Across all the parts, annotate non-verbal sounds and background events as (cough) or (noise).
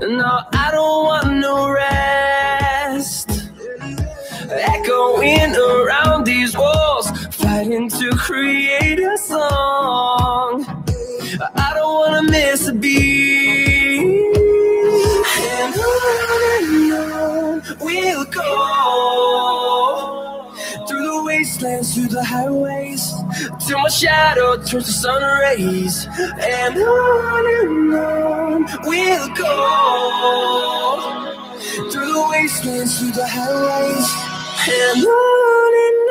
No, I don't want no rest. Echoing around these walls, fighting to create a song. I don't wanna miss a beat. And on we'll go through the wastelands, through the highway my shadow turns to sun rays, and on and on we'll go through the wastelands, through the highways, and on and on.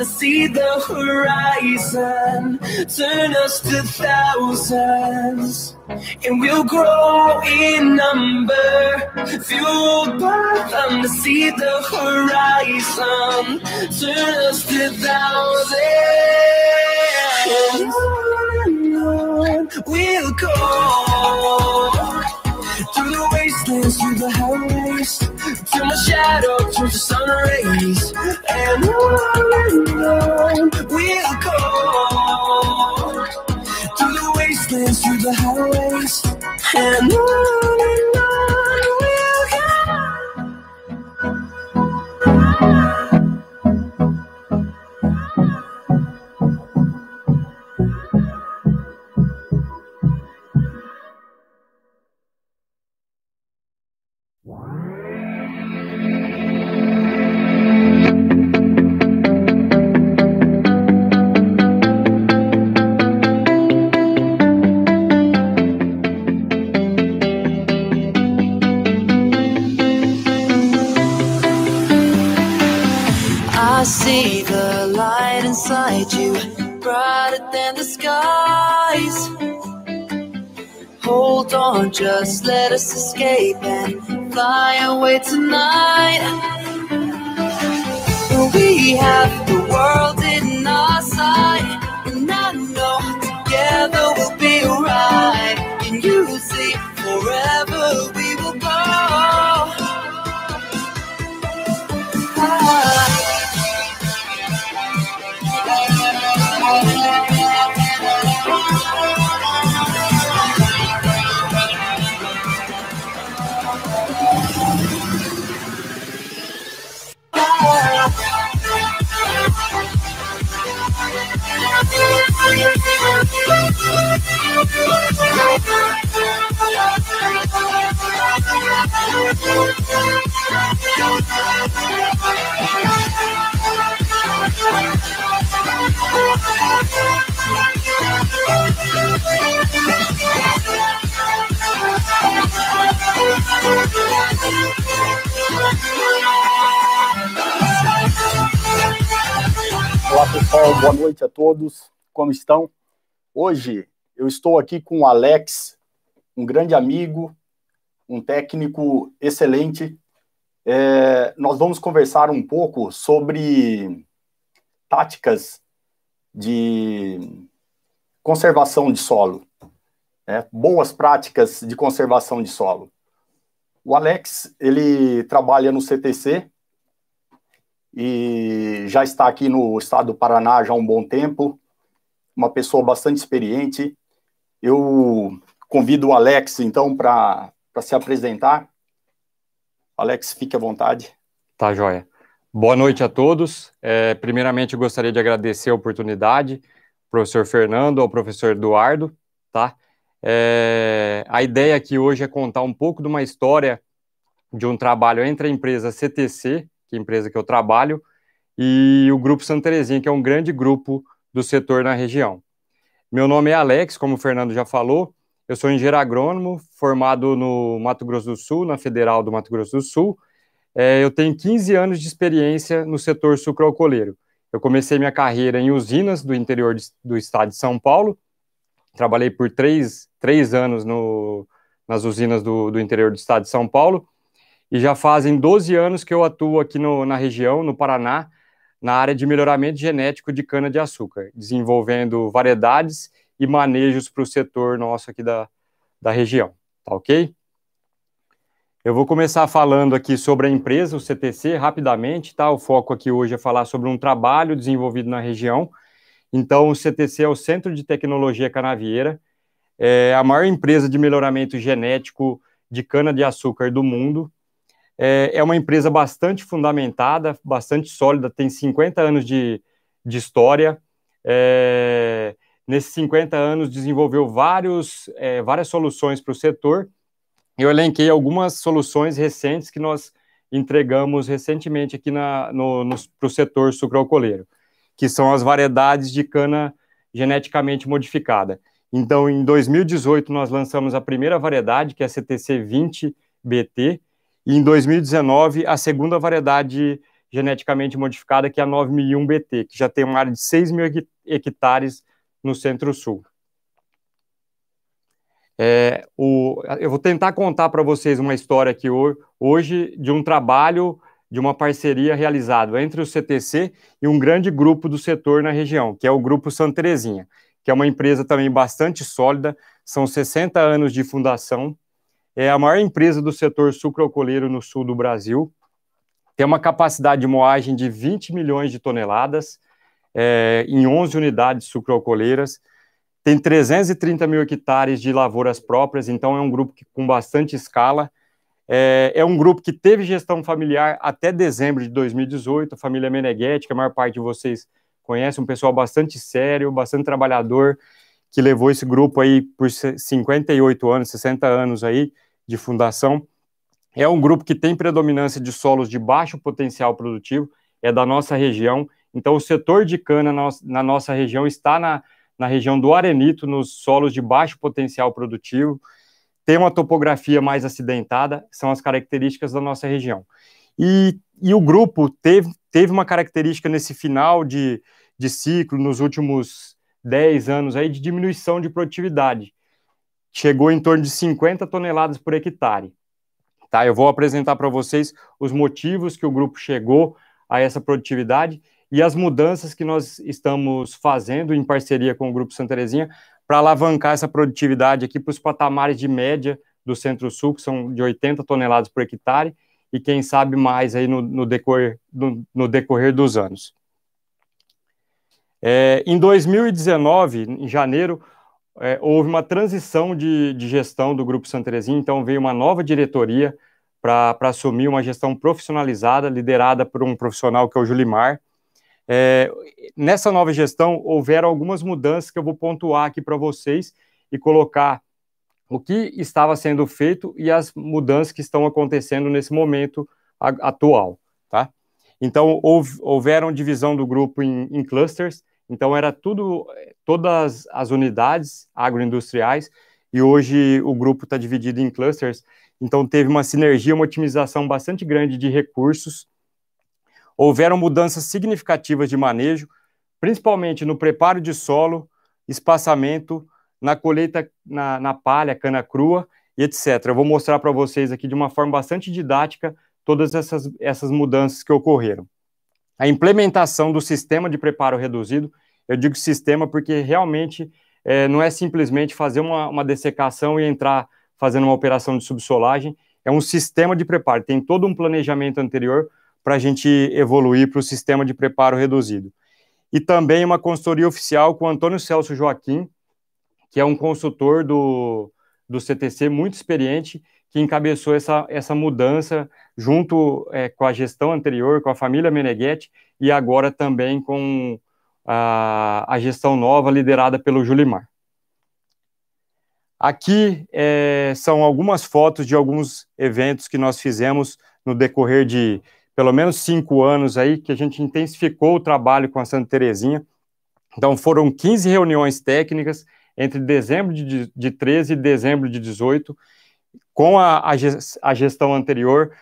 to see the horizon turn us to thousands, and we'll grow in number. Fueled by them to see the horizon turn us to thousands. On and on we'll go. to my shadow, through the sun rays, and on we'll go through the wastelands, through the highways, and on. or just let us escape and fly away tonight. We have the world in our sight, and I know together we'll be alright. right in see forever. noite a todos. Como estão? Hoje eu estou aqui com o Alex, um grande amigo, um técnico excelente. É, nós vamos conversar um pouco sobre táticas de conservação de solo, né? boas práticas de conservação de solo. O Alex ele trabalha no CTC, e já está aqui no estado do Paraná já há um bom tempo, uma pessoa bastante experiente. Eu convido o Alex, então, para se apresentar. Alex, fique à vontade. Tá, joia. Boa noite a todos. É, primeiramente, gostaria de agradecer a oportunidade, professor Fernando, ao professor Eduardo, tá? É, a ideia aqui hoje é contar um pouco de uma história de um trabalho entre a empresa CTC, que é a empresa que eu trabalho, e o Grupo Santa Terezinha, que é um grande grupo do setor na região. Meu nome é Alex, como o Fernando já falou, eu sou engenheiro agrônomo, formado no Mato Grosso do Sul, na Federal do Mato Grosso do Sul. É, eu tenho 15 anos de experiência no setor sucroalcooleiro. Eu comecei minha carreira em usinas do interior de, do estado de São Paulo. Trabalhei por três, três anos no, nas usinas do, do interior do estado de São Paulo e já fazem 12 anos que eu atuo aqui no, na região, no Paraná, na área de melhoramento genético de cana-de-açúcar, desenvolvendo variedades e manejos para o setor nosso aqui da, da região, tá ok? Eu vou começar falando aqui sobre a empresa, o CTC, rapidamente, tá? O foco aqui hoje é falar sobre um trabalho desenvolvido na região. Então, o CTC é o Centro de Tecnologia Canavieira, é a maior empresa de melhoramento genético de cana-de-açúcar do mundo, é, é uma empresa bastante fundamentada, bastante sólida, tem 50 anos de, de história. É, nesses 50 anos, desenvolveu vários, é, várias soluções para o setor. Eu elenquei algumas soluções recentes que nós entregamos recentemente aqui para o setor sucroalcooleiro, que são as variedades de cana geneticamente modificada. Então, em 2018, nós lançamos a primeira variedade, que é a CTC 20BT, e em 2019, a segunda variedade geneticamente modificada, que é a 9001BT, que já tem uma área de 6 mil hectares no Centro-Sul. É, eu vou tentar contar para vocês uma história aqui hoje de um trabalho, de uma parceria realizada entre o CTC e um grande grupo do setor na região, que é o Grupo Santa que é uma empresa também bastante sólida, são 60 anos de fundação, é a maior empresa do setor sucroalcooleiro no sul do Brasil, tem uma capacidade de moagem de 20 milhões de toneladas é, em 11 unidades sucrocoleiras, tem 330 mil hectares de lavouras próprias, então é um grupo que, com bastante escala. É, é, um grupo que teve gestão familiar até dezembro de 2018, a família Meneghetti, que a maior parte de vocês conhece, um pessoal bastante sério, bastante trabalhador, que levou esse grupo aí por 58 anos, 60 anos aí de fundação. É um grupo que tem predominância de solos de baixo potencial produtivo, é da nossa região. Então, o setor de cana na nossa região está na, na região do arenito, nos solos de baixo potencial produtivo. Tem uma topografia mais acidentada, são as características da nossa região. E, e o grupo teve, teve uma característica nesse final de, de ciclo, nos últimos 10 anos aí de diminuição de produtividade. Chegou em torno de 50 toneladas por hectare. Tá, eu vou apresentar para vocês os motivos que o grupo chegou a essa produtividade e as mudanças que nós estamos fazendo em parceria com o Grupo Santa Terezinha para alavancar essa produtividade aqui para os patamares de média do Centro-Sul, que são de 80 toneladas por hectare, e quem sabe mais aí no, no, decorrer, no, no decorrer dos anos. É, em 2019, em janeiro, é, houve uma transição de, de, gestão do Grupo Santerezinho, então veio uma nova diretoria para assumir uma gestão profissionalizada, liderada por um profissional que é o Julimar. É, nessa nova gestão, houveram algumas mudanças que eu vou pontuar aqui para vocês e colocar o que estava sendo feito e as mudanças que estão acontecendo nesse momento atual, tá? Então, houve, houveram divisão do grupo em, em clusters, então era tudo, todas as unidades agroindustriais, e hoje o grupo está dividido em clusters, então teve uma sinergia, uma otimização bastante grande de recursos. Houveram mudanças significativas de manejo, principalmente no preparo de solo, espaçamento, na colheita na, na palha, cana crua e etc. Eu vou mostrar para vocês aqui de uma forma bastante didática todas essas, essas mudanças que ocorreram. A implementação do sistema de preparo reduzido, eu digo sistema porque realmente é, não é simplesmente fazer uma, uma dessecação e entrar fazendo uma operação de subsolagem, é um sistema de preparo, tem todo um planejamento anterior para a gente evoluir para o sistema de preparo reduzido. E também uma consultoria oficial com Antônio Celso Joaquim, que é um consultor do, do CTC muito experiente, que encabeçou essa, essa mudança junto é, com a gestão anterior, com a família Meneghetti, e agora também com a, a gestão nova liderada pelo Julimar. Aqui é, são algumas fotos de alguns eventos que nós fizemos no decorrer de pelo menos cinco anos aí, que a gente intensificou o trabalho com a Santa Terezinha. Então foram 15 reuniões técnicas entre dezembro de, de 13 e dezembro de 18, com a, a gestão anterior,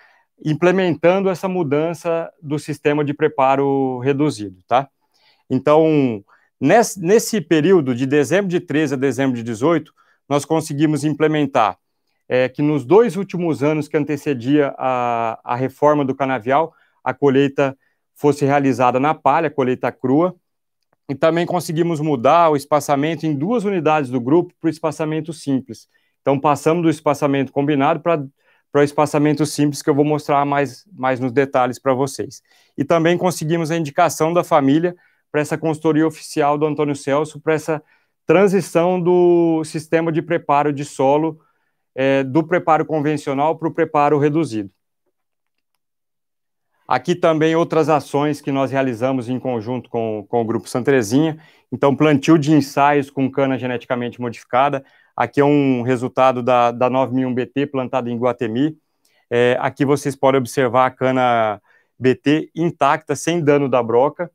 implementando essa mudança do sistema de preparo reduzido, tá? Então, nesse, nesse período de dezembro de 13 a dezembro de 18, nós conseguimos implementar é, que nos dois últimos anos que antecedia a, a reforma do canavial, a colheita fosse realizada na palha, colheita crua, e também conseguimos mudar o espaçamento em duas unidades do grupo para o espaçamento simples. Então, passamos do espaçamento combinado para para o espaçamento simples que eu vou mostrar mais, mais nos detalhes para vocês. E também conseguimos a indicação da família para essa consultoria oficial do Antônio Celso, para essa transição do sistema de preparo de solo, é, do preparo convencional para o preparo reduzido. Aqui também outras ações que nós realizamos em conjunto com, com o Grupo Santrezinha. Então, plantio de ensaios com cana geneticamente modificada. Aqui é um resultado da, da 9001BT plantada em Guatemi. É, aqui vocês podem observar a cana BT intacta, sem dano da broca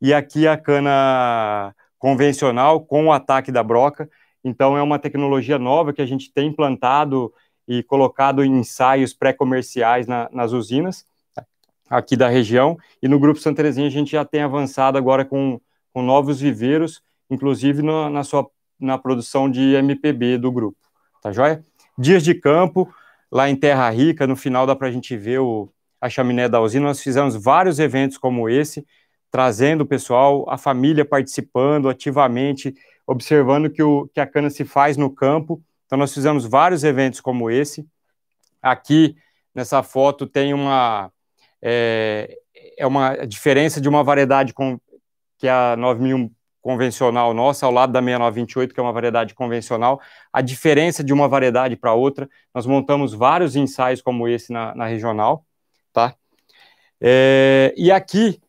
e aqui a cana convencional com o ataque da broca. Então, é uma tecnologia nova que a gente tem implantado e colocado em ensaios pré-comerciais na, nas usinas aqui da região. E no Grupo Santa a gente já tem avançado agora com, com novos viveiros, inclusive na, na, sua, na produção de MPB do grupo. Tá joia? Dias de campo, lá em Terra Rica, no final dá para a gente ver o, a chaminé da usina. Nós fizemos vários eventos como esse, trazendo o pessoal, a família participando ativamente, observando que o que a cana se faz no campo. Então nós fizemos vários eventos como esse. Aqui nessa foto tem uma é, é uma diferença de uma variedade com, que é a 9001 convencional nossa, ao lado da 6928, que é uma variedade convencional, a diferença de uma variedade para outra. Nós montamos vários ensaios como esse na, na regional, tá? É, e aqui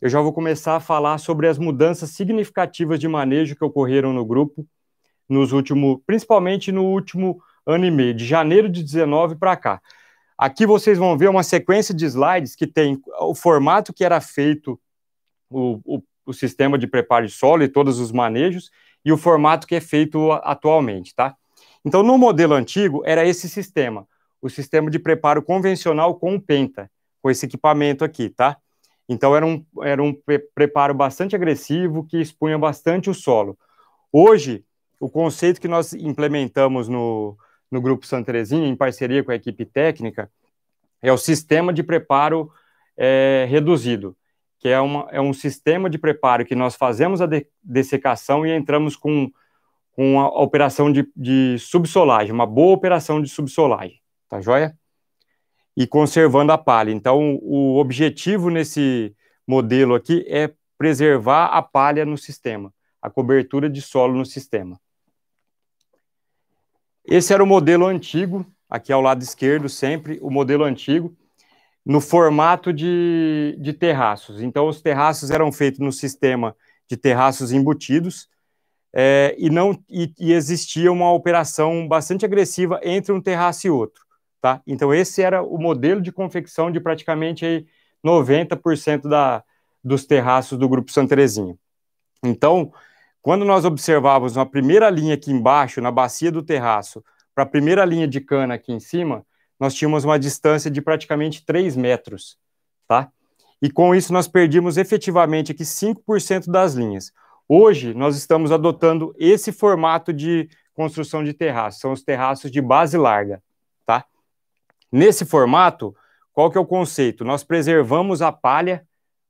eu já vou começar a falar sobre as mudanças significativas de manejo que ocorreram no grupo nos últimos, principalmente no último ano e meio, de janeiro de 19 para cá. Aqui vocês vão ver uma sequência de slides que tem o formato que era feito o, o, o sistema de preparo de solo e todos os manejos e o formato que é feito atualmente, tá? Então, no modelo antigo, era esse sistema, o sistema de preparo convencional com o Penta, com esse equipamento aqui, tá? Então era um, era um preparo bastante agressivo que expunha bastante o solo. Hoje, o conceito que nós implementamos no, no Grupo Santa em parceria com a equipe técnica, é o sistema de preparo é, reduzido, que é, uma, é um sistema de preparo que nós fazemos a de, dessecação e entramos com, com a operação de, de subsolagem, uma boa operação de subsolagem. Tá joia? e conservando a palha. Então, o objetivo nesse modelo aqui é preservar a palha no sistema, a cobertura de solo no sistema. Esse era o modelo antigo, aqui ao lado esquerdo sempre, o modelo antigo, no formato de, de terraços. Então, os terraços eram feitos no sistema de terraços embutidos, é, e, não, e, e existia uma operação bastante agressiva entre um terraço e outro. Tá? Então, esse era o modelo de confecção de praticamente 90% da, dos terraços do Grupo Santerezinho. Então, quando nós observávamos uma primeira linha aqui embaixo, na bacia do terraço, para a primeira linha de cana aqui em cima, nós tínhamos uma distância de praticamente 3 metros, tá? E com isso nós perdíamos efetivamente aqui 5% das linhas. Hoje nós estamos adotando esse formato de construção de terraço, são os terraços de base larga. Nesse formato, qual que é o conceito? Nós preservamos a palha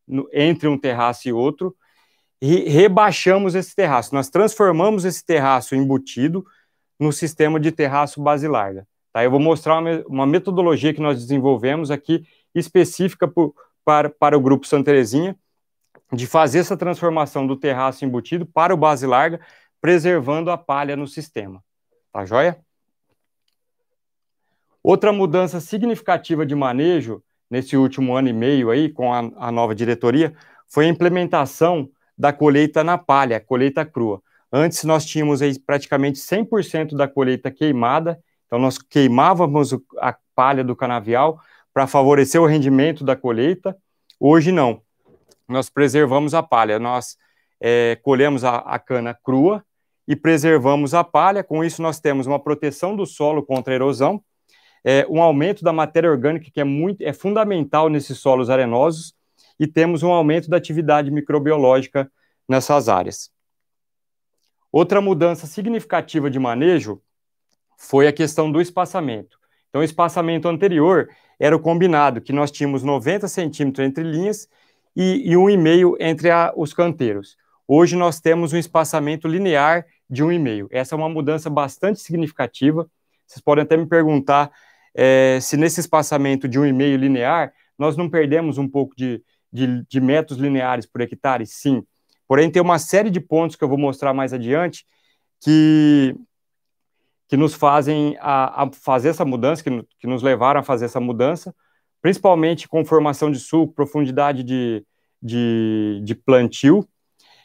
no, entre um terraço e outro e rebaixamos esse terraço. Nós transformamos esse terraço embutido no sistema de terraço base larga. Né? Tá? Eu vou mostrar uma, uma metodologia que nós desenvolvemos aqui específica por, para, para o grupo Santa Terezinha, de fazer essa transformação do terraço embutido para o base larga, preservando a palha no sistema. Tá joia? Outra mudança significativa de manejo nesse último ano e meio aí, com a, a nova diretoria, foi a implementação da colheita na palha, colheita crua. Antes nós tínhamos aí praticamente 100% da colheita queimada, então nós queimávamos a palha do canavial para favorecer o rendimento da colheita. Hoje não. Nós preservamos a palha, nós é, colhemos a, a cana crua e preservamos a palha. Com isso nós temos uma proteção do solo contra a erosão, é, um aumento da matéria orgânica, que é, muito, é fundamental nesses solos arenosos, e temos um aumento da atividade microbiológica nessas áreas. Outra mudança significativa de manejo foi a questão do espaçamento. Então, o espaçamento anterior era o combinado, que nós tínhamos 90 centímetros entre linhas e, e 1,5 entre a, os canteiros. Hoje nós temos um espaçamento linear de 1,5. Essa é uma mudança bastante significativa. Vocês podem até me perguntar é, se nesse espaçamento de um e meio linear, nós não perdemos um pouco de, de, de metros lineares por hectare? Sim. Porém, tem uma série de pontos que eu vou mostrar mais adiante que, que nos fazem a, a fazer essa mudança, que, que nos levaram a fazer essa mudança, principalmente com formação de sulco, profundidade de, de, de plantio.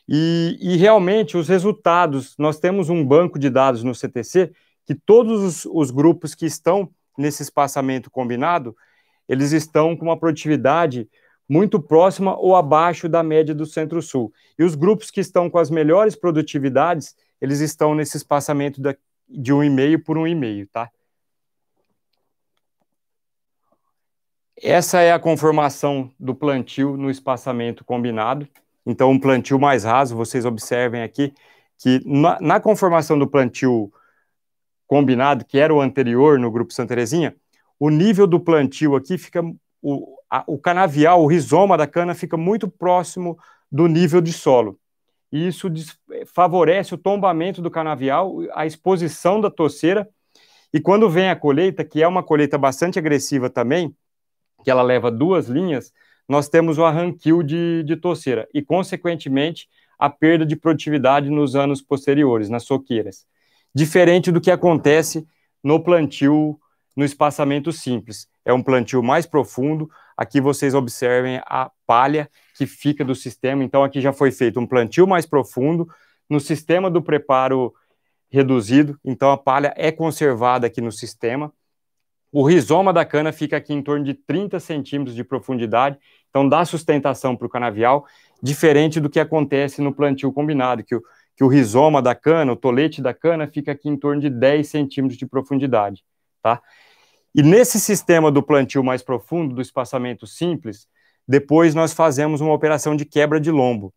E, e, realmente os resultados, nós temos um banco de dados no CTC que todos os, os grupos que estão nesse espaçamento combinado, eles estão com uma produtividade muito próxima ou abaixo da média do Centro-Sul. E os grupos que estão com as melhores produtividades, eles estão nesse espaçamento de 1,5 por 1,5, tá? Essa é a conformação do plantio no espaçamento combinado. Então, um plantio mais raso, vocês observem aqui que na, na conformação do plantio combinado, que era o anterior no Grupo Santa Terezinha, o nível do plantio aqui fica. O, a, o canavial, o rizoma da cana fica muito próximo do nível de solo. E isso eh, favorece o tombamento do canavial, a exposição da toceira. E quando vem a colheita, que é uma colheita bastante agressiva também, que ela leva duas linhas, nós temos o arranquil de, de toceira e, consequentemente, a perda de produtividade nos anos posteriores, nas soqueiras diferente do que acontece no plantio no espaçamento simples. É um plantio mais profundo. Aqui vocês observem a palha que fica do sistema. Então, aqui já foi feito um plantio mais profundo no sistema do preparo reduzido. Então, a palha é conservada aqui no sistema. O rizoma da cana fica aqui em torno de 30 centímetros de profundidade. Então, dá sustentação para o canavial, diferente do que acontece no plantio combinado, que o que o rizoma da cana, o tolete da cana, fica aqui em torno de 10 centímetros de profundidade, tá? E nesse sistema do plantio mais profundo, do espaçamento simples, depois nós fazemos uma operação de quebra de lombo,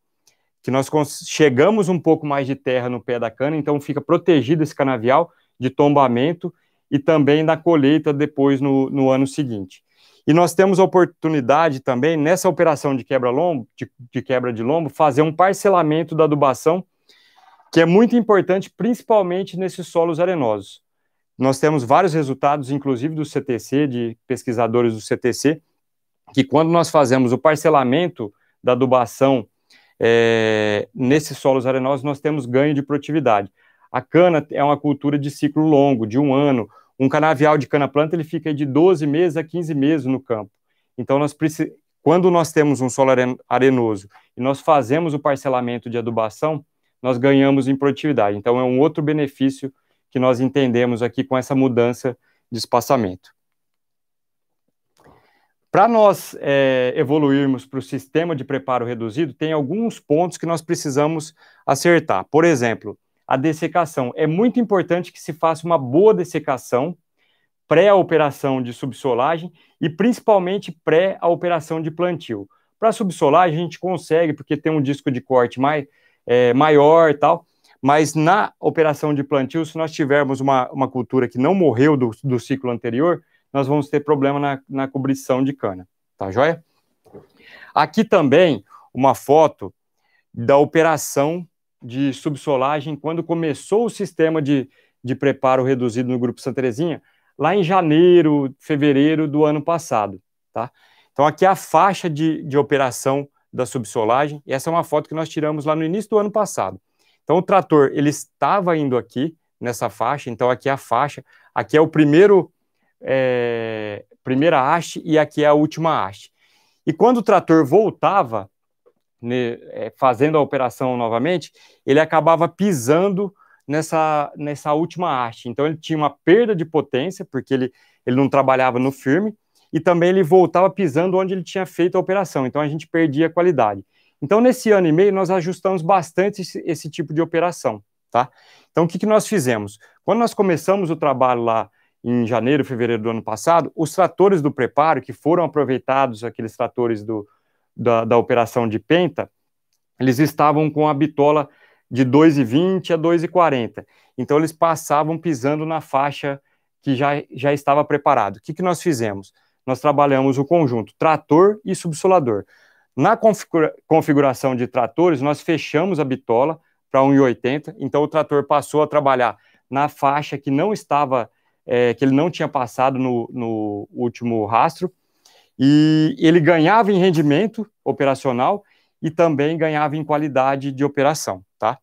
que nós chegamos um pouco mais de terra no pé da cana, então fica protegido esse canavial de tombamento e também da colheita depois no, no ano seguinte. E nós temos a oportunidade também, nessa operação de quebra, lombo, de, de quebra de lombo, fazer um parcelamento da adubação que é muito importante, principalmente nesses solos arenosos. Nós temos vários resultados, inclusive do CTC, de pesquisadores do CTC, que quando nós fazemos o parcelamento da adubação é, nesses solos arenosos, nós temos ganho de produtividade. A cana é uma cultura de ciclo longo, de um ano. Um canavial de cana-planta, ele fica de 12 meses a 15 meses no campo. Então, nós quando nós temos um solo arenoso e nós fazemos o parcelamento de adubação, nós ganhamos em produtividade. Então, é um outro benefício que nós entendemos aqui com essa mudança de espaçamento. Para nós é, evoluirmos para o sistema de preparo reduzido, tem alguns pontos que nós precisamos acertar. Por exemplo, a dessecação. É muito importante que se faça uma boa dessecação pré a operação de subsolagem e principalmente pré a operação de plantio. Para subsolagem a gente consegue, porque tem um disco de corte mais é, maior e tal. Mas na operação de plantio, se nós tivermos uma, uma cultura que não morreu do, do ciclo anterior, nós vamos ter problema na, na cobrição de cana. Tá joia? Aqui também uma foto da operação de subsolagem quando começou o sistema de, de preparo reduzido no Grupo Santa Terezinha, lá em janeiro, fevereiro do ano passado. Tá? Então, aqui é a faixa de, de operação da subsolagem. E essa é uma foto que nós tiramos lá no início do ano passado. Então, o trator ele estava indo aqui nessa faixa. Então, aqui é a faixa. Aqui é o primeiro é, primeira haste e aqui é a última haste. E quando o trator voltava, né, é, fazendo a operação novamente, ele acabava pisando nessa, nessa última haste. Então ele tinha uma perda de potência, porque ele, ele não trabalhava no firme, e também ele voltava pisando onde ele tinha feito a operação, então a gente perdia a qualidade. Então, nesse ano e meio, nós ajustamos bastante esse, esse tipo de operação, tá? Então, o que, que nós fizemos? Quando nós começamos o trabalho lá em janeiro, fevereiro do ano passado, os tratores do preparo, que foram aproveitados, aqueles tratores do, da, da operação de penta, eles estavam com a bitola de 2,20 a 2,40. Então, eles passavam pisando na faixa que já, já estava preparado. O que, que nós fizemos? nós trabalhamos o conjunto trator e subsolador. Na configura configuração de tratores, nós fechamos a bitola para 1,80, então o trator passou a trabalhar na faixa que não estava, é, que ele não tinha passado no, no último rastro, e ele ganhava em rendimento operacional e também ganhava em qualidade de operação, tá?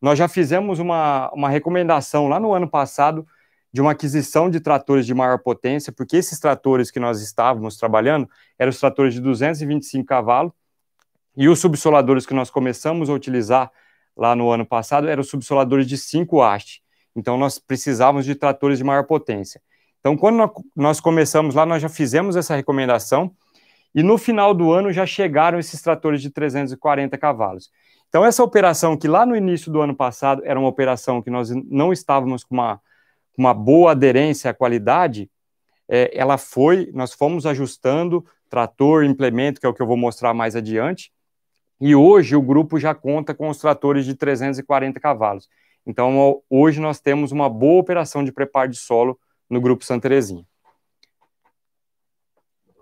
Nós já fizemos uma, uma recomendação lá no ano passado de uma aquisição de tratores de maior potência, porque esses tratores que nós estávamos trabalhando eram os tratores de 225 cavalos, e os subsoladores que nós começamos a utilizar lá no ano passado eram os subsoladores de 5 hastes. Então, nós precisávamos de tratores de maior potência. Então, quando nós começamos lá, nós já fizemos essa recomendação, e no final do ano já chegaram esses tratores de 340 cavalos. Então, essa operação, que lá no início do ano passado era uma operação que nós não estávamos com uma uma boa aderência à qualidade, é, ela foi, nós fomos ajustando trator, implemento, que é o que eu vou mostrar mais adiante, e hoje o grupo já conta com os tratores de 340 cavalos. Então, hoje nós temos uma boa operação de preparo de solo no Grupo Santa Terezinha.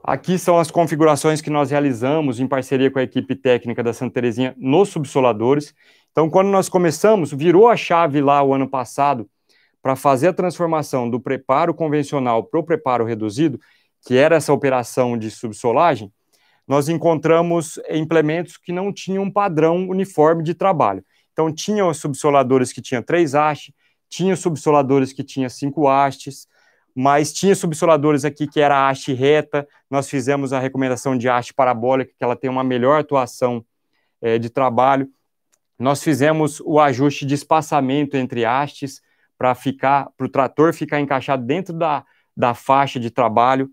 Aqui são as configurações que nós realizamos em parceria com a equipe técnica da Santa Terezinha nos subsoladores. Então, quando nós começamos, virou a chave lá o ano passado para fazer a transformação do preparo convencional para o preparo reduzido, que era essa operação de subsolagem, nós encontramos implementos que não tinham um padrão uniforme de trabalho. Então, tinham subsoladores que tinham três hastes, tinham subsoladores que tinham cinco hastes, mas tinha subsoladores aqui que era haste reta, nós fizemos a recomendação de haste parabólica, que ela tem uma melhor atuação é, de trabalho. Nós fizemos o ajuste de espaçamento entre hastes, para ficar, para o trator ficar encaixado dentro da, da faixa de trabalho.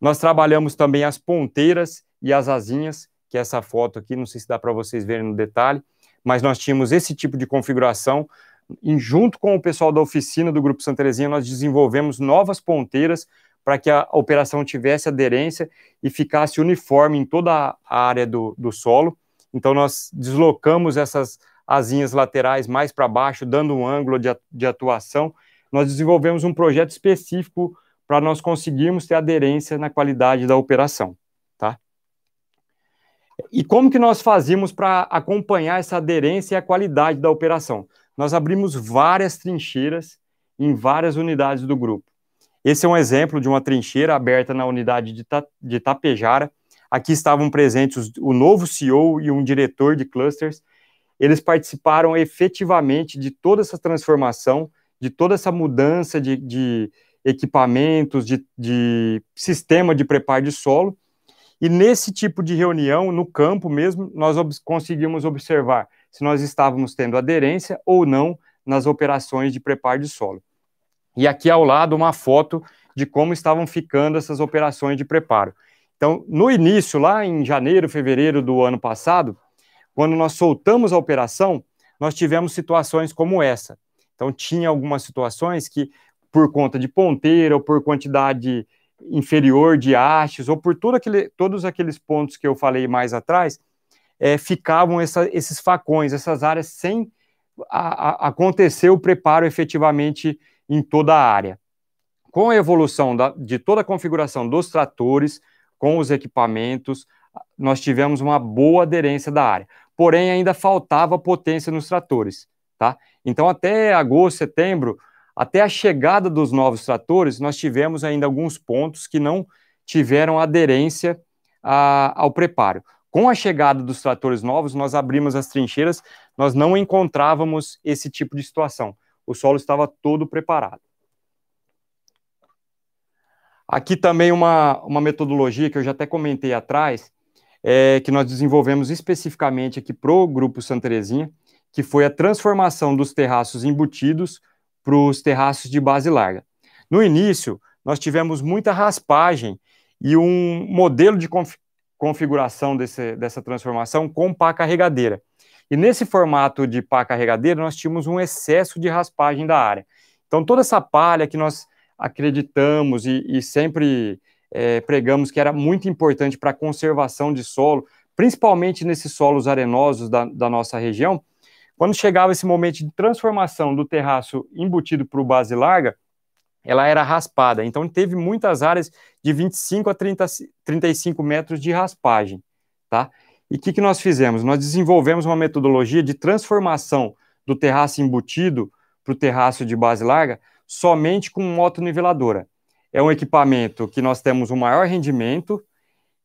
Nós trabalhamos também as ponteiras e as asinhas, que é essa foto aqui, não sei se dá para vocês verem no detalhe, mas nós tínhamos esse tipo de configuração. E junto com o pessoal da oficina do Grupo Santa Teresinha, nós desenvolvemos novas ponteiras para que a operação tivesse aderência e ficasse uniforme em toda a área do, do solo. Então, nós deslocamos essas asinhas laterais mais para baixo, dando um ângulo de, de atuação. Nós desenvolvemos um projeto específico para nós conseguirmos ter aderência na qualidade da operação. Tá? E como que nós fazíamos para acompanhar essa aderência e a qualidade da operação? Nós abrimos várias trincheiras em várias unidades do grupo. Esse é um exemplo de uma trincheira aberta na unidade de, Ta de Tapejara. Aqui estavam presentes o novo CEO e um diretor de clusters eles participaram efetivamente de toda essa transformação, de toda essa mudança de, de equipamentos, de, de sistema de preparo de solo. E nesse tipo de reunião, no campo mesmo, nós ob conseguimos observar se nós estávamos tendo aderência ou não nas operações de preparo de solo. E aqui ao lado, uma foto de como estavam ficando essas operações de preparo. Então, no início, lá em janeiro, fevereiro do ano passado, quando nós soltamos a operação, nós tivemos situações como essa. Então, tinha algumas situações que, por conta de ponteira, ou por quantidade inferior de hastes, ou por aquele, todos aqueles pontos que eu falei mais atrás, é, ficavam essa, esses facões, essas áreas sem a, a, acontecer o preparo efetivamente em toda a área. Com a evolução da, de toda a configuração dos tratores, com os equipamentos, nós tivemos uma boa aderência da área porém ainda faltava potência nos tratores. Tá? Então, até agosto, setembro, até a chegada dos novos tratores, nós tivemos ainda alguns pontos que não tiveram aderência a, ao preparo. Com a chegada dos tratores novos, nós abrimos as trincheiras, nós não encontrávamos esse tipo de situação. O solo estava todo preparado. Aqui também uma, uma metodologia que eu já até comentei atrás, é, que nós desenvolvemos especificamente aqui para o Grupo Santa que foi a transformação dos terraços embutidos para os terraços de base larga. No início, nós tivemos muita raspagem e um modelo de conf configuração desse, dessa transformação com pá carregadeira. E nesse formato de pá carregadeira, nós tínhamos um excesso de raspagem da área. Então, toda essa palha que nós acreditamos e, e sempre é, pregamos que era muito importante para a conservação de solo, principalmente nesses solos arenosos da, da nossa região, quando chegava esse momento de transformação do terraço embutido para o base larga, ela era raspada. Então, teve muitas áreas de 25 a 30, 35 metros de raspagem. Tá? E o que, que nós fizemos? Nós desenvolvemos uma metodologia de transformação do terraço embutido para o terraço de base larga somente com motoniveladora é um equipamento que nós temos um maior rendimento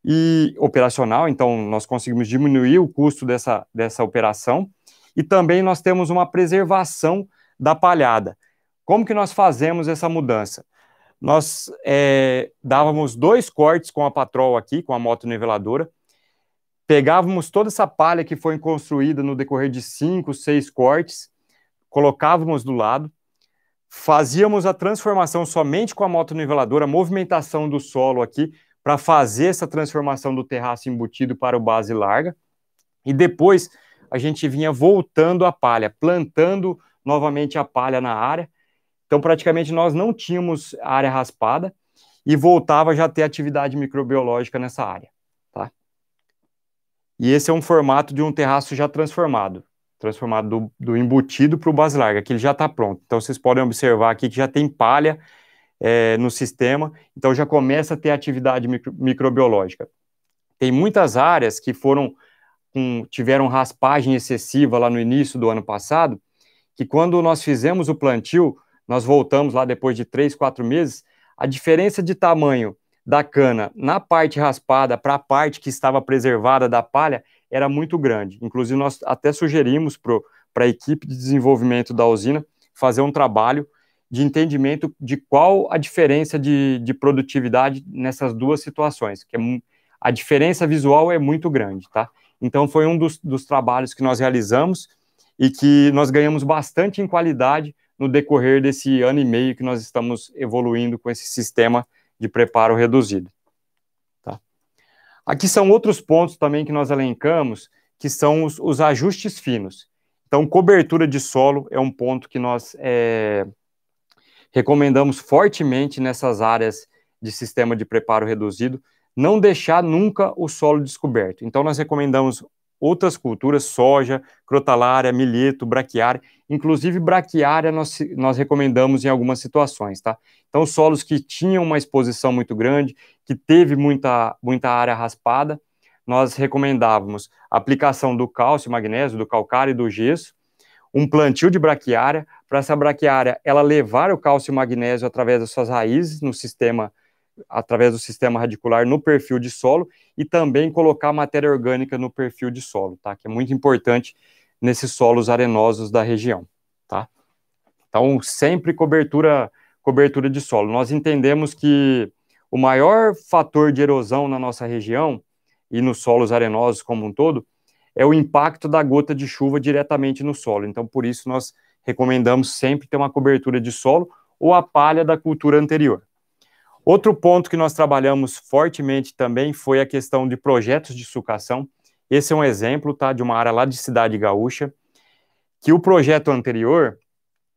e operacional, então nós conseguimos diminuir o custo dessa, dessa operação, e também nós temos uma preservação da palhada. Como que nós fazemos essa mudança? Nós é, dávamos dois cortes com a patrol aqui, com a moto niveladora, pegávamos toda essa palha que foi construída no decorrer de cinco, seis cortes, colocávamos do lado, fazíamos a transformação somente com a moto niveladora, a movimentação do solo aqui, para fazer essa transformação do terraço embutido para o base larga. E depois a gente vinha voltando a palha, plantando novamente a palha na área. Então, praticamente, nós não tínhamos área raspada e voltava já a ter atividade microbiológica nessa área. Tá? E esse é um formato de um terraço já transformado transformado do, do embutido para o base larga, que ele já está pronto. Então, vocês podem observar aqui que já tem palha é, no sistema, então já começa a ter atividade micro, microbiológica. Tem muitas áreas que foram com, tiveram raspagem excessiva lá no início do ano passado, que quando nós fizemos o plantio, nós voltamos lá depois de três, quatro meses, a diferença de tamanho da cana na parte raspada para a parte que estava preservada da palha era muito grande. Inclusive, nós até sugerimos para a equipe de desenvolvimento da usina fazer um trabalho de entendimento de qual a diferença de, de produtividade nessas duas situações, que é, a diferença visual é muito grande, tá? Então, foi um dos, dos trabalhos que nós realizamos e que nós ganhamos bastante em qualidade no decorrer desse ano e meio que nós estamos evoluindo com esse sistema de preparo reduzido. Aqui são outros pontos também que nós elencamos, que são os, os ajustes finos. Então, cobertura de solo é um ponto que nós é, recomendamos fortemente nessas áreas de sistema de preparo reduzido, não deixar nunca o solo descoberto. Então, nós recomendamos outras culturas, soja, crotalária, milheto, braquiária. Inclusive, braquiária nós, nós recomendamos em algumas situações, tá? Então, solos que tinham uma exposição muito grande, que teve muita, muita área raspada, nós recomendávamos a aplicação do cálcio, magnésio, do calcário e do gesso, um plantio de braquiária, para essa braquiária ela levar o cálcio e magnésio através das suas raízes no sistema através do sistema radicular no perfil de solo e também colocar matéria orgânica no perfil de solo, tá? Que é muito importante nesses solos arenosos da região, tá? Então, sempre cobertura cobertura de solo. Nós entendemos que o maior fator de erosão na nossa região e nos solos arenosos como um todo é o impacto da gota de chuva diretamente no solo. Então, por isso nós recomendamos sempre ter uma cobertura de solo ou a palha da cultura anterior, Outro ponto que nós trabalhamos fortemente também foi a questão de projetos de sucação. Esse é um exemplo, tá, de uma área lá de Cidade Gaúcha, que o projeto anterior,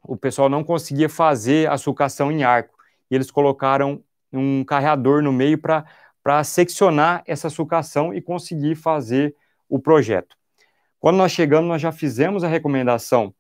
o pessoal não conseguia fazer a sucação em arco. E eles colocaram um carreador no meio para seccionar essa sucação e conseguir fazer o projeto. Quando nós chegamos, nós já fizemos a recomendação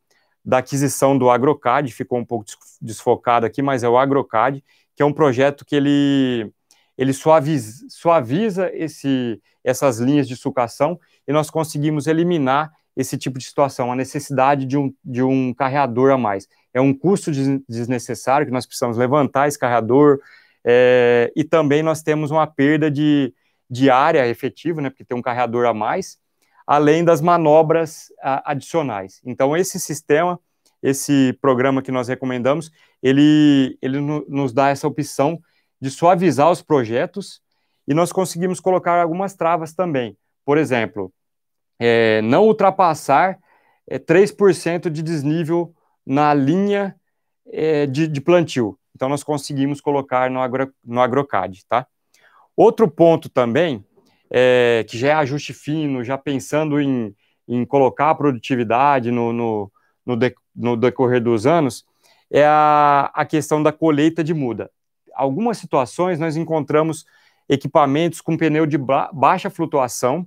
da aquisição do AgroCAD, ficou um pouco desfocado aqui, mas é o AgroCAD, que é um projeto que ele, ele suaviza, suaviza esse, essas linhas de sucação e nós conseguimos eliminar esse tipo de situação, a necessidade de um, de um carreador a mais. É um custo desnecessário que nós precisamos levantar esse carreador é, e também nós temos uma perda de, de área efetiva, né, porque tem um carreador a mais, além das manobras a, adicionais. Então, esse sistema esse programa que nós recomendamos, ele, ele nos dá essa opção de suavizar os projetos e nós conseguimos colocar algumas travas também. Por exemplo, é, não ultrapassar é, 3% de desnível na linha é, de, de, plantio. Então, nós conseguimos colocar no, agro, no AgroCAD, tá? Outro ponto também, é, que já é ajuste fino, já pensando em, em colocar a produtividade no, no, no, de, no decorrer dos anos, é a, a questão da colheita de muda. Algumas situações nós encontramos equipamentos com pneu de ba baixa flutuação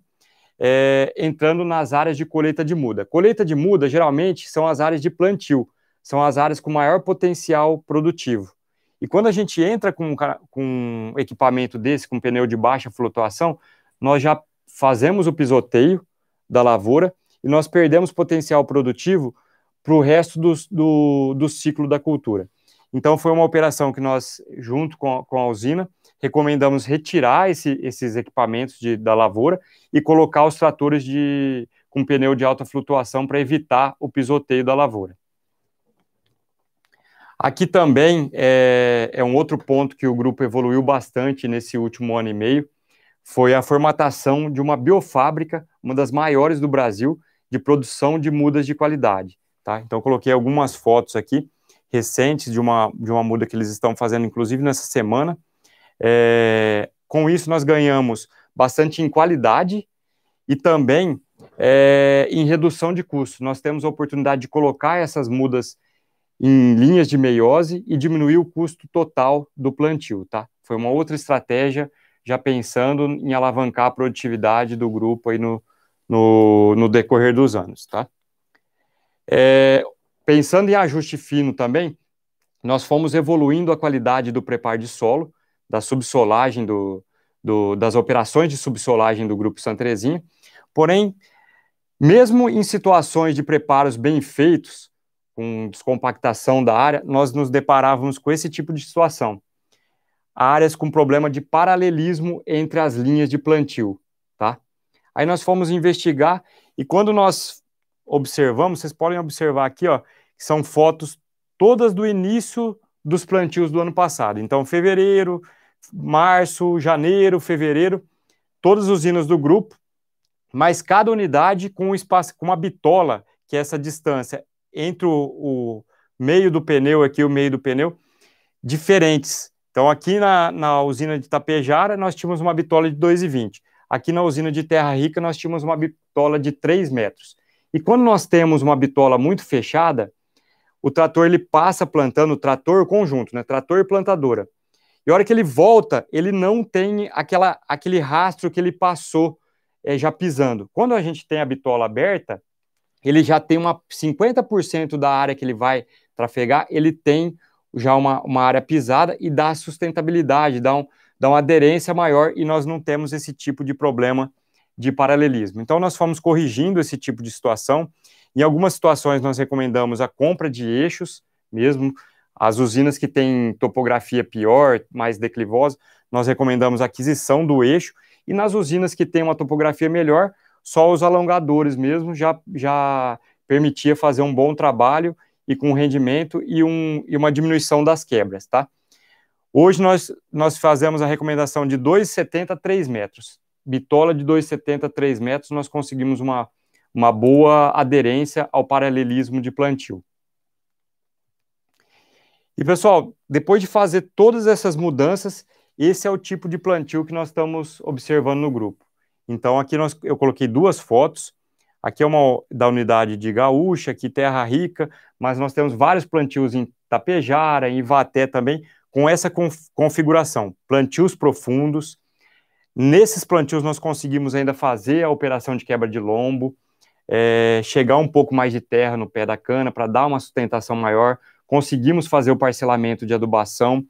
é, entrando nas áreas de colheita de muda. Colheita de muda geralmente são as áreas de plantio, são as áreas com maior potencial produtivo. E quando a gente entra com, com um equipamento desse, com pneu de baixa flutuação, nós já fazemos o pisoteio da lavoura e nós perdemos potencial produtivo para o resto do, do, do, ciclo da cultura. Então, foi uma operação que nós, junto com, com a usina, recomendamos retirar esse, esses equipamentos de, da lavoura e colocar os tratores de, com pneu de alta flutuação para evitar o pisoteio da lavoura. Aqui também é, é, um outro ponto que o grupo evoluiu bastante nesse último ano e meio, foi a formatação de uma biofábrica, uma das maiores do Brasil, de produção de mudas de qualidade. Tá? Então, coloquei algumas fotos aqui recentes de uma, de uma muda que eles estão fazendo, inclusive nessa semana. É, com isso, nós ganhamos bastante em qualidade e também é, em redução de custo. Nós temos a oportunidade de colocar essas mudas em linhas de meiose e diminuir o custo total do plantio. Tá? Foi uma outra estratégia, já pensando em alavancar a produtividade do grupo aí no, no, no decorrer dos anos. Tá? É, pensando em ajuste fino também, nós fomos evoluindo a qualidade do preparo de solo, da subsolagem, do, do, das operações de subsolagem do Grupo Santrezinha. Porém, mesmo em situações de preparos bem feitos, com descompactação da área, nós nos deparávamos com esse tipo de situação. Áreas com problema de paralelismo entre as linhas de plantio, tá? Aí nós fomos investigar e quando nós observamos, vocês podem observar aqui, ó, são fotos todas do início dos plantios do ano passado. Então, fevereiro, março, janeiro, fevereiro, todas os hinos do grupo, mas cada unidade com um espaço, com uma bitola, que é essa distância entre o, o meio do pneu aqui o meio do pneu, diferentes. Então, aqui na, na usina de Tapejara, nós tínhamos uma bitola de 2,20. Aqui na usina de Terra Rica, nós tínhamos uma bitola de 3 metros. E quando nós temos uma bitola muito fechada, o trator ele passa plantando o trator conjunto, né? Trator e plantadora. E a hora que ele volta, ele não tem aquela, aquele rastro que ele passou é, já pisando. Quando a gente tem a bitola aberta, ele já tem uma 50% da área que ele vai trafegar, ele tem já uma, uma área pisada e dá sustentabilidade, dá, um, dá uma aderência maior e nós não temos esse tipo de problema de paralelismo. Então, nós fomos corrigindo esse tipo de situação. Em algumas situações, nós recomendamos a compra de eixos, mesmo as usinas que têm topografia pior, mais declivosa, nós recomendamos a aquisição do eixo. E nas usinas que têm uma topografia melhor, só os alongadores mesmo já, já permitia fazer um bom trabalho e com rendimento e, um, e uma diminuição das quebras, tá? Hoje nós, nós fazemos a recomendação de 2,70 a 3 metros bitola de 2,70, 3 metros, nós conseguimos uma, uma boa aderência ao paralelismo de plantio. E pessoal, depois de fazer todas essas mudanças, esse é o tipo de plantio que nós estamos observando no grupo. Então aqui nós, eu coloquei duas fotos, aqui é uma da unidade de Gaúcha, aqui Terra Rica, mas nós temos vários plantios em Tapejara, em Ivaté também, com essa conf configuração, plantios profundos, Nesses plantios, nós conseguimos ainda fazer a operação de quebra de lombo, é, chegar um pouco mais de terra no pé da cana para dar uma sustentação maior. Conseguimos fazer o parcelamento de adubação,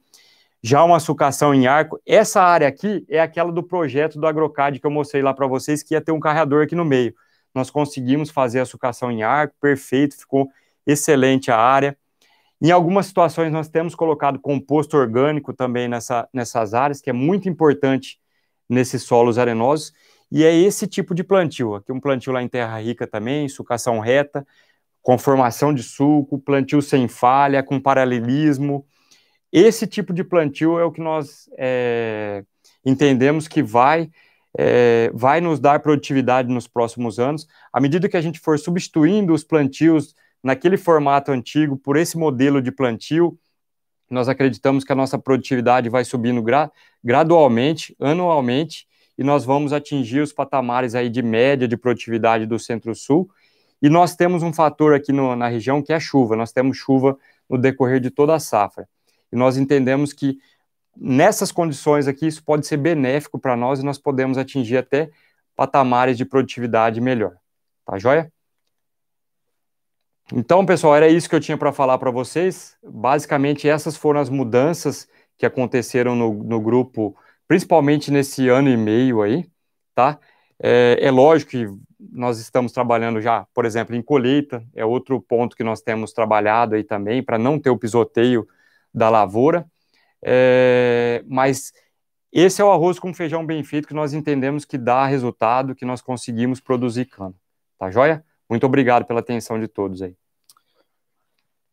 já uma sucação em arco. Essa área aqui é aquela do projeto do Agrocad que eu mostrei lá para vocês, que ia ter um carreador aqui no meio. Nós conseguimos fazer a sucação em arco, perfeito, ficou excelente a área. Em algumas situações, nós temos colocado composto orgânico também nessa, nessas áreas, que é muito importante nesses solos arenosos. E é esse tipo de plantio. Aqui um plantio lá em terra rica também, sucação reta, com formação de sulco, plantio sem falha, com paralelismo. Esse tipo de plantio é o que nós é, entendemos que vai é, vai nos dar produtividade nos próximos anos. À medida que a gente for substituindo os plantios naquele formato antigo por esse modelo de plantio, nós acreditamos que a nossa produtividade vai subindo gra gradualmente, anualmente, e nós vamos atingir os patamares aí de média de produtividade do Centro-Sul. E nós temos um fator aqui no, na região que é a chuva. Nós temos chuva no decorrer de toda a safra. E nós entendemos que nessas condições aqui isso pode ser benéfico para nós e nós podemos atingir até patamares de produtividade melhor. Tá joia? Então, pessoal, era isso que eu tinha para falar para vocês. Basicamente, essas foram as mudanças que aconteceram no, no grupo, principalmente nesse ano e meio aí, tá? É, é, lógico que nós estamos trabalhando já, por exemplo, em colheita, é outro ponto que nós temos trabalhado aí também, para não ter o pisoteio da lavoura. É, mas esse é o arroz com feijão bem feito que nós entendemos que dá resultado, que nós conseguimos produzir cana. Tá joia? Muito obrigado pela atenção de todos aí.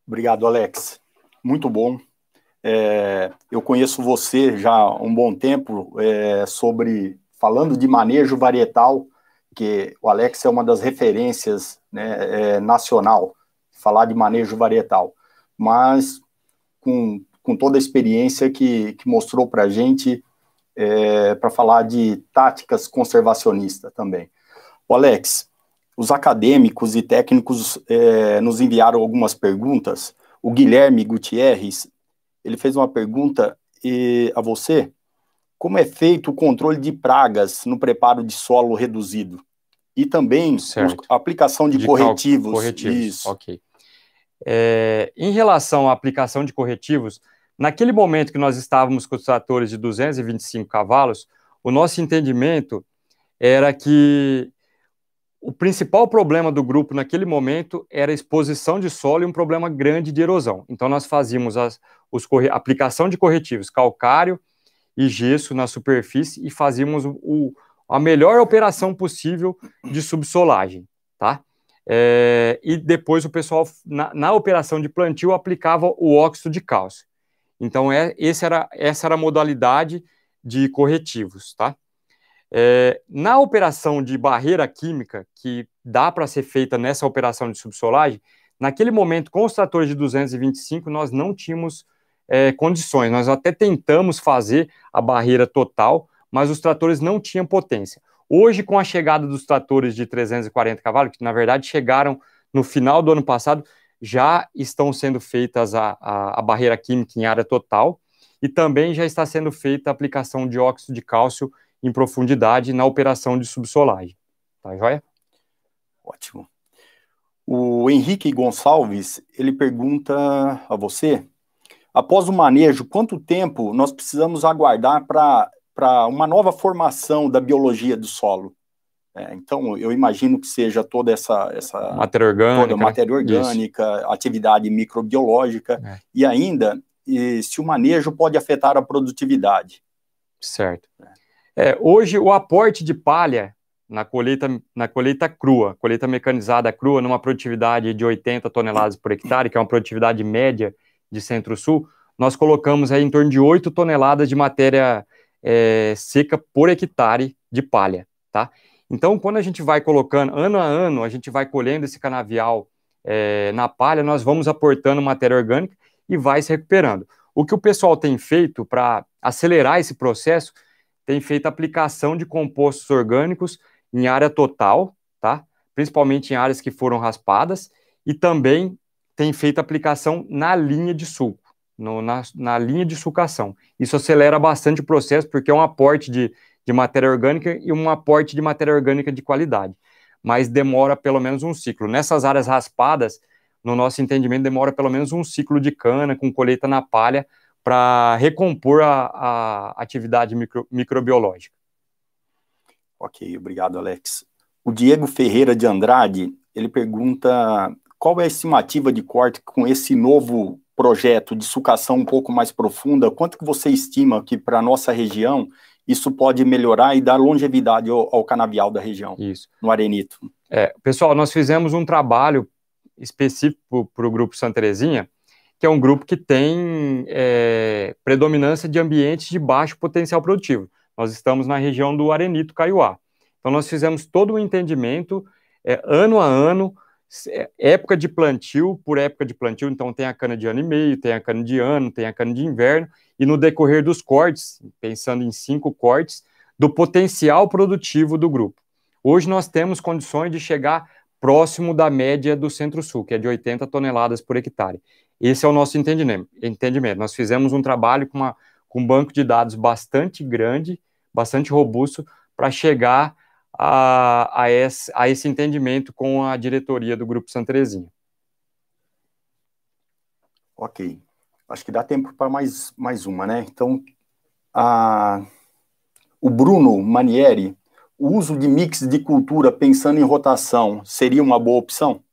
Obrigado, Alex. Muito bom. É, eu conheço você já há um bom tempo é, sobre falando de manejo varietal, que o Alex é uma das referências né, é, nacional, falar de manejo varietal, mas com, com toda a experiência que, que mostrou para a gente é, para falar de táticas conservacionistas também. O Alex, os acadêmicos e técnicos é, nos enviaram algumas perguntas. O Guilherme Gutierrez, ele fez uma pergunta e, a você. Como é feito o controle de pragas no preparo de solo reduzido? E também a aplicação de, de corretivos. corretivos. Isso. Ok. É, em relação à aplicação de corretivos, naquele momento que nós estávamos com os tratores de 225 cavalos, o nosso entendimento era que o principal problema do grupo naquele momento era a exposição de solo e um problema grande de erosão. Então, nós fazíamos as, os, a aplicação de corretivos calcário e gesso na superfície e fazíamos o, a melhor operação possível de subsolagem, tá? É, e depois o pessoal, na, na, operação de plantio, aplicava o óxido de cálcio. Então, é, esse era, essa era a modalidade de corretivos, tá? É, na operação de barreira química, que dá para ser feita nessa operação de subsolagem, naquele momento, com os tratores de 225, nós não tínhamos é, condições. Nós até tentamos fazer a barreira total, mas os tratores não tinham potência. Hoje, com a chegada dos tratores de 340 cavalos, que na verdade chegaram no final do ano passado, já estão sendo feitas a, a, a barreira química em área total e também já está sendo feita a aplicação de óxido de cálcio em profundidade na operação de subsolagem. Tá joia? Ótimo. O Henrique Gonçalves, ele pergunta a você, após o manejo, quanto tempo nós precisamos aguardar para uma nova formação da biologia do solo? É, então, eu imagino que seja toda essa, essa matéria orgânica, matéria né? orgânica isso. atividade microbiológica, é. e ainda e se o manejo pode afetar a produtividade. Certo. É. É, hoje, o aporte de palha na colheita, na colheita crua, colheita mecanizada crua, numa produtividade de 80 toneladas por hectare, que é uma produtividade média de Centro-Sul, nós colocamos aí em torno de 8 toneladas de matéria é, seca por hectare de palha, tá? Então, quando a gente vai colocando, ano a ano, a gente vai colhendo esse canavial é, na palha, nós vamos aportando matéria orgânica e vai se recuperando. O que o pessoal tem feito para acelerar esse processo tem feito aplicação de compostos orgânicos em área total, tá? principalmente em áreas que foram raspadas, e também tem feito aplicação na linha de suco, no, na, na linha de sulcação. Isso acelera bastante o processo, porque é um aporte de, de matéria orgânica e um aporte de matéria orgânica de qualidade. Mas demora pelo menos um ciclo. Nessas áreas raspadas, no nosso entendimento, demora pelo menos um ciclo de cana com colheita na palha para recompor a, a atividade micro, microbiológica. Ok, obrigado, Alex. O Diego Ferreira de Andrade, ele pergunta qual é a estimativa de corte com esse novo projeto de sucação um pouco mais profunda, quanto que você estima que para a nossa região isso pode melhorar e dar longevidade ao, ao canavial da região, isso. no arenito? É, pessoal, nós fizemos um trabalho específico para o Grupo Santa Terezinha, que é um grupo que tem é, predominância de ambientes de baixo potencial produtivo. Nós estamos na região do Arenito Caiuá. Então, nós fizemos todo o um entendimento, é, ano a ano, é, época de plantio por época de plantio. Então, tem a cana de ano e meio, tem a cana de ano, tem a cana de inverno. E no decorrer dos cortes, pensando em cinco cortes, do potencial produtivo do grupo. Hoje nós temos condições de chegar próximo da média do Centro-Sul, que é de 80 toneladas por hectare. Esse é o nosso entendimento. Nós fizemos um trabalho com, uma, com um banco de dados bastante grande, bastante robusto, para chegar a, a, esse, a, esse, entendimento com a diretoria do Grupo Santrezinho. Ok. Acho que dá tempo para mais, mais uma, né? Então, a, o Bruno Manieri, o uso de mix de cultura pensando em rotação seria uma boa opção?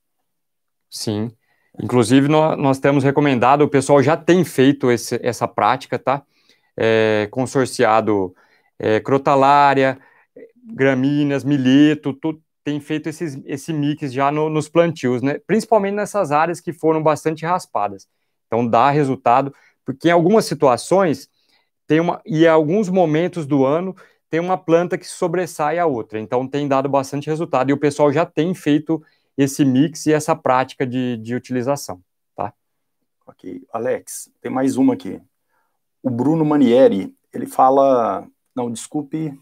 Sim. Inclusive, nós, nós temos recomendado, o pessoal já tem feito esse, essa prática, tá? É, consorciado é, crotalária, gramíneas, milheto, tudo, tem feito esses, esse mix já no, nos plantios, né? Principalmente nessas áreas que foram bastante raspadas. Então, dá resultado, porque em algumas situações, tem uma, e em alguns momentos do ano, tem uma planta que sobressai a outra. Então, tem dado bastante resultado e o pessoal já tem feito esse mix e essa prática de, de utilização. Tá? Ok. Alex, tem mais uma aqui. O Bruno Manieri, ele fala. Não, desculpe.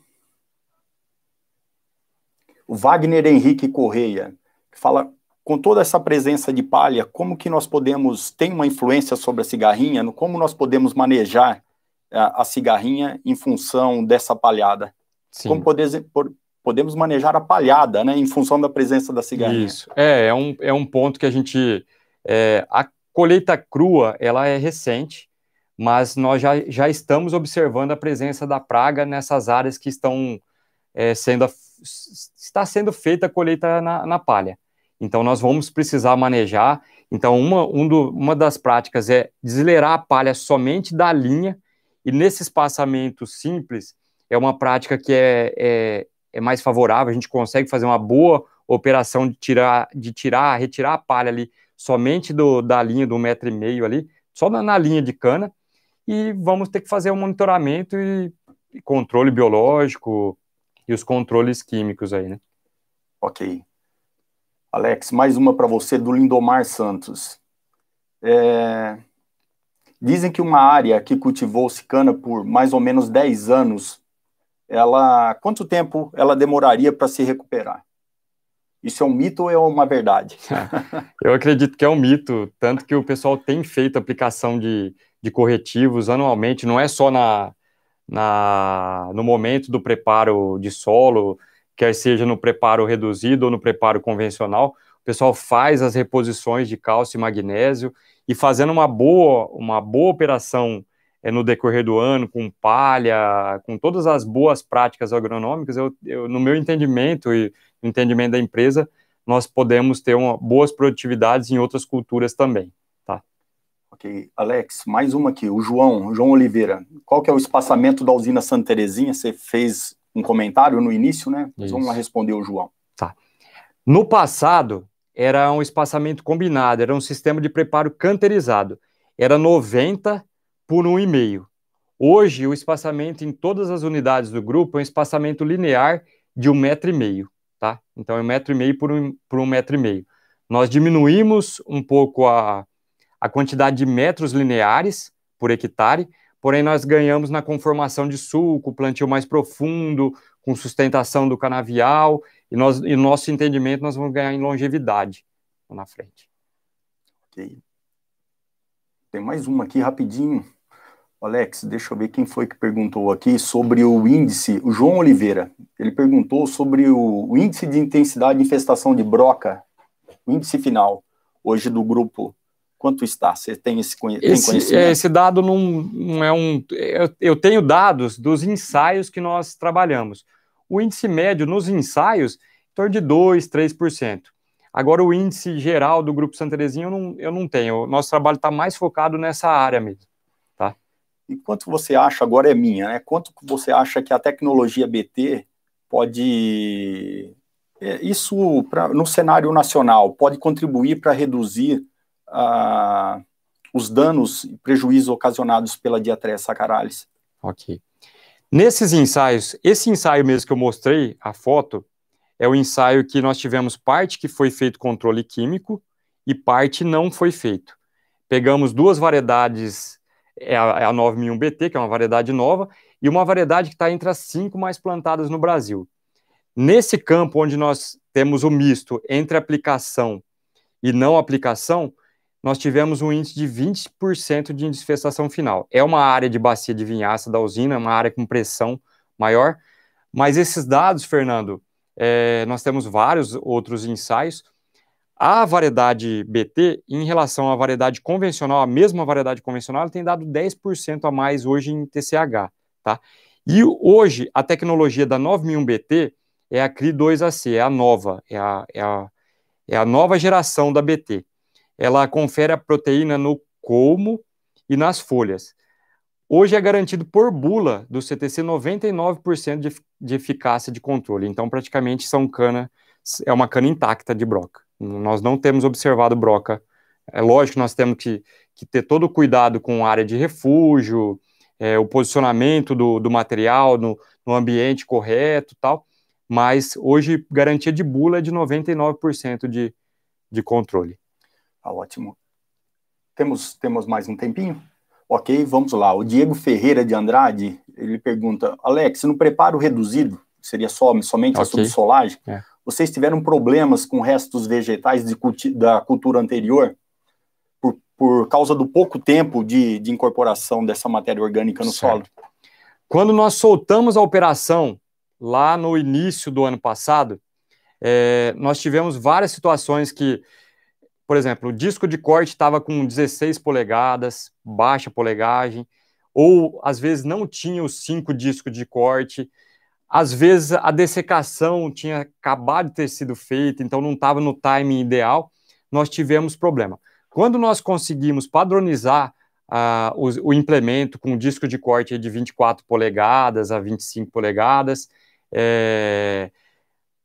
O Wagner Henrique Correia, que fala com toda essa presença de palha, como que nós podemos, tem uma influência sobre a cigarrinha, como nós podemos manejar a, eh, a cigarrinha em função dessa palhada? Sim. Como poder, podemos manejar a palhada, né, em função da presença da cigarrinha. Isso, é, é um, é um ponto que a gente... É, a colheita crua, ela é recente, mas nós já, já estamos observando a presença da praga nessas áreas que estão é, sendo está sendo feita a colheita na, na, palha. Então nós vamos precisar manejar. Então uma, um do, uma das práticas é desleirar a palha somente da linha e nesse espaçamento simples é uma prática que é, é é mais favorável, a gente consegue fazer uma boa operação de tirar, de tirar, retirar a palha ali somente do, da linha do metro e meio ali, só na, na linha de cana, e vamos ter que fazer um monitoramento e, e controle biológico e os controles químicos aí, né? Ok. Alex, mais uma para você do Lindomar Santos. É... Dizem que uma área que cultivou-se cana por mais ou menos 10 anos ela quanto tempo ela demoraria para se recuperar? Isso é um mito ou é uma verdade? (laughs) Eu acredito que é um mito, tanto que o pessoal tem feito aplicação de, de corretivos anualmente, não é só na, na, no momento do preparo de solo, quer seja no preparo reduzido ou no preparo convencional, o pessoal faz as reposições de cálcio e magnésio e fazendo uma boa, uma boa operação é, no decorrer do ano, com palha, com todas as boas práticas agronômicas, eu, eu, no meu entendimento e no entendimento da empresa, nós podemos ter uma, boas produtividades em outras culturas também. Tá? Ok. Alex, mais uma aqui. O João, João Oliveira. Qual que é o espaçamento da usina Santa Terezinha? Você fez um comentário no início, né? vamos lá responder o João. Tá. No passado, era um espaçamento combinado, era um sistema de preparo canterizado. Era 90 por um e-mail. Hoje, o espaçamento em todas as unidades do grupo é um espaçamento linear de um metro e meio, tá? Então, é um metro e meio por um, por um metro e meio. Nós diminuímos um pouco a, a quantidade de metros lineares por hectare, porém nós ganhamos na conformação de sulco, plantio mais profundo, com sustentação do canavial, e nós, nosso entendimento nós vamos ganhar em longevidade na frente. Ok. Tem mais uma aqui rapidinho. Alex, deixa eu ver quem foi que perguntou aqui sobre o índice, o João Oliveira. Ele perguntou sobre o, índice de intensidade de infestação de broca, o índice final, hoje do grupo. Quanto está? Você tem esse, conhe esse conhecimento? Esse dado não, não é um. Eu, eu tenho dados dos ensaios que nós trabalhamos. O índice médio nos ensaios, em torno de 2%, 3%. Agora, o índice geral do Grupo Santa Terezinha eu não, eu não tenho. O nosso trabalho está mais focado nessa área mesmo. E quanto você acha, agora é minha, né? Quanto você acha que a tecnologia BT pode. É, isso, pra, no cenário nacional, pode contribuir para reduzir uh, os danos e prejuízos ocasionados pela diatrese sacaralis? Ok. Nesses ensaios, esse ensaio mesmo que eu mostrei, a foto, é o ensaio que nós tivemos parte que foi feito controle químico e parte não foi feito. Pegamos duas variedades é a, é a 9001BT, que é uma variedade nova, e uma variedade que está entre as cinco mais plantadas no Brasil. Nesse campo onde nós temos o misto entre aplicação e não aplicação, nós tivemos um índice de 20% de indispensação final. É uma área de bacia de vinhaça da usina, uma área com pressão maior, mas esses dados, Fernando, é, nós temos vários outros ensaios, a variedade BT, em relação à variedade convencional, a mesma variedade convencional, ela tem dado 10% a mais hoje em TCH, tá? E hoje, a tecnologia da 9001BT é a CRI2AC, é a nova, é a, é a, é a nova geração da BT. Ela confere a proteína no colmo e nas folhas. Hoje é garantido por bula do CTC 99% de, de eficácia de controle. Então, praticamente, são cana, é uma cana intacta de broca. Nós não temos observado broca. É lógico que nós temos que, que ter todo o cuidado com a área de refúgio, é, o posicionamento do, do material no, no, ambiente correto tal, mas hoje garantia de bula é de 99% de, de controle. Tá ótimo. Temos, temos mais um tempinho? Ok, vamos lá. O Diego Ferreira de Andrade, ele pergunta, Alex, no preparo reduzido, seria só, somente okay. a subsolagem, é. Vocês tiveram problemas com restos vegetais de, da cultura anterior por, por causa do pouco tempo de, de incorporação dessa matéria orgânica no certo. solo? Quando nós soltamos a operação lá no início do ano passado, é, nós tivemos várias situações que, por exemplo, o disco de corte estava com 16 polegadas, baixa polegagem, ou às vezes não tinha os cinco discos de corte. Às vezes a dessecação tinha acabado de ter sido feita, então não estava no timing ideal, nós tivemos problema. Quando nós conseguimos padronizar uh, ah, o, o, implemento com disco de corte de 24 polegadas a 25 polegadas, é,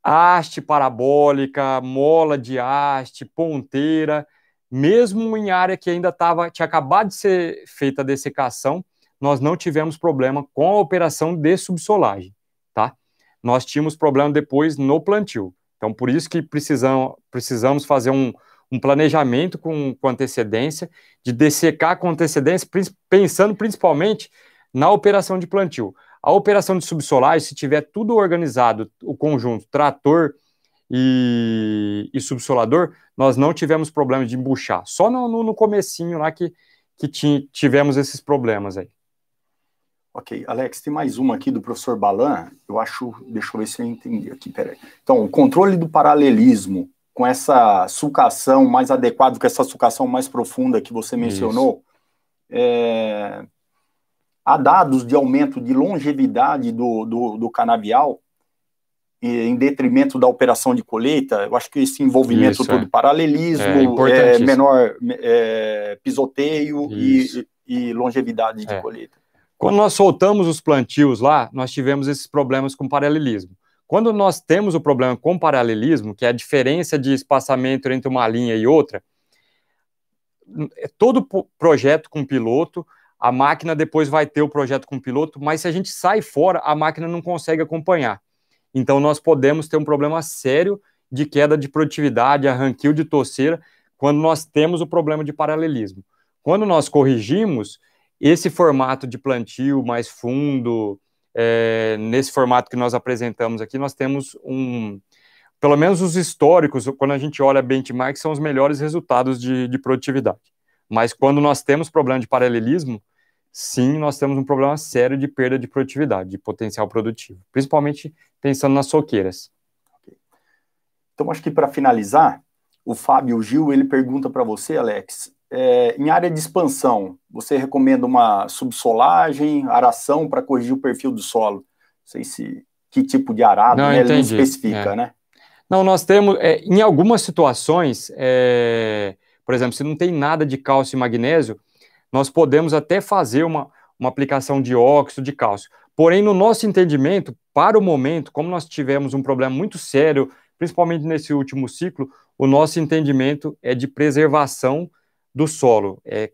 haste parabólica, mola de haste, ponteira, mesmo em área que ainda tava, tinha acabado de ser feita a dessecação, nós não tivemos problema com a operação de subsolagem nós tínhamos problema depois no plantio. Então, por isso que precisam, precisamos fazer um, um planejamento com, com, antecedência, de dessecar com antecedência, pensando principalmente na operação de plantio. A operação de subsolagem, se tiver tudo organizado, o conjunto trator e, e subsolador, nós não tivemos problema de embuchar. Só no, no, comecinho lá que, que tivemos esses problemas aí. Ok, Alex, tem mais uma aqui do professor Balan. Eu acho, deixa eu ver se eu entendi aqui, peraí. Então, o controle do paralelismo com essa sucação mais adequada, com essa sucação mais profunda que você mencionou, é... há dados de aumento de longevidade do, do, do canabial em detrimento da operação de colheita, eu acho que esse envolvimento Isso, todo, é. paralelismo, é, é menor é, pisoteio e, e, longevidade de é. colheita. Quando nós soltamos os plantios lá, nós tivemos esses problemas com paralelismo. Quando nós temos o problema com paralelismo, que é a diferença de espaçamento entre uma linha e outra, é todo projeto com piloto, a máquina depois vai ter o projeto com piloto, mas se a gente sai fora, a máquina não consegue acompanhar. Então nós podemos ter um problema sério de queda de produtividade, arranquio de torceira, quando nós temos o problema de paralelismo. Quando nós corrigimos, esse formato de plantio mais fundo, é, nesse formato que nós apresentamos aqui, nós temos um, pelo menos os históricos, quando a gente olha benchmark, são os melhores resultados de, de produtividade. Mas quando nós temos problema de paralelismo, sim, nós temos um problema sério de perda de produtividade, de potencial produtivo, principalmente pensando nas soqueiras. Então, acho que para finalizar, o Fábio Gil ele pergunta para você, Alex, é, em área de expansão, você recomenda uma subsolagem, aração para corrigir o perfil do solo? Não sei se que tipo de arado, não, né? ele não especifica, é. né? Não, nós temos, é, em algumas situações, é, por exemplo, se não tem nada de cálcio e magnésio, nós podemos até fazer uma, uma aplicação de óxido de cálcio. Porém, no nosso entendimento, para o momento, como nós tivemos um problema muito sério, principalmente nesse último ciclo, o nosso entendimento é de preservação do solo. É,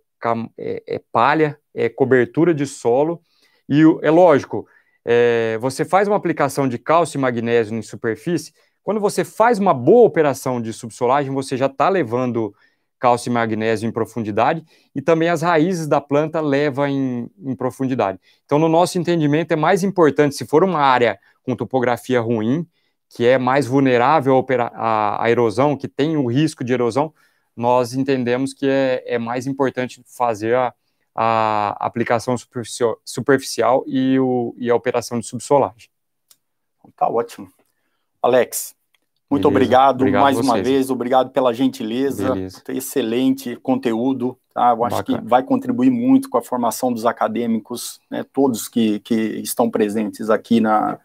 é, é palha, é cobertura de solo. E é lógico, é, você faz uma aplicação de cálcio e magnésio em superfície, quando você faz uma boa operação de subsolagem, você já está levando cálcio e magnésio em profundidade e também as raízes da planta levam em, em, profundidade. Então, no nosso entendimento, é mais importante, se for uma área com topografia ruim, que é mais vulnerável à, à erosão, que tem o risco de erosão, nós entendemos que é, é mais importante fazer a, a aplicação superficial, superficial e, o, e a operação de subsolagem. Tá ótimo. Alex, muito obrigado, obrigado mais uma vez, obrigado pela gentileza, excelente conteúdo. Tá? Eu acho Bacana. que vai contribuir muito com a formação dos acadêmicos, né? todos que, que estão presentes aqui na,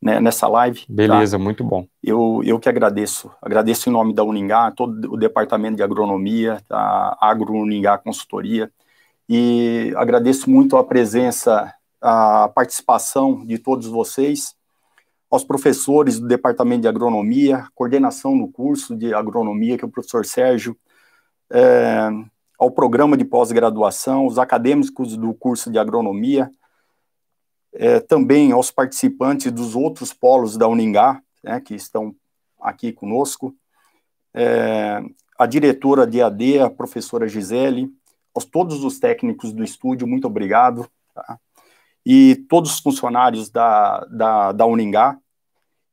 né, nessa live. Tá? Beleza, tá? muito bom. Eu, eu que agradeço. Agradeço em nome da Uningá, todo o departamento de agronomia, a tá? Agro Uningá Consultoria. E agradeço muito a presença, a participação de todos vocês, aos professores do departamento de agronomia, coordenação do curso de agronomia, que é o professor Sérgio. É, ao programa de pós-graduação, os acadêmicos do curso de agronomia, é, também aos participantes dos outros polos da Uningá, né, que estão aqui conosco, é, a diretora de AD, a professora Gisele, aos todos os técnicos do estúdio, muito obrigado, tá? e todos os funcionários da, da, da Uningá,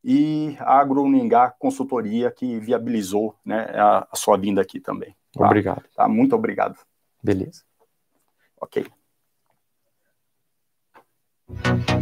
e a AgroUningá Consultoria, que viabilizou né, a, a, sua vinda aqui também. Tá? Obrigado. Tá? Muito obrigado. Beleza. Ok. Thank you.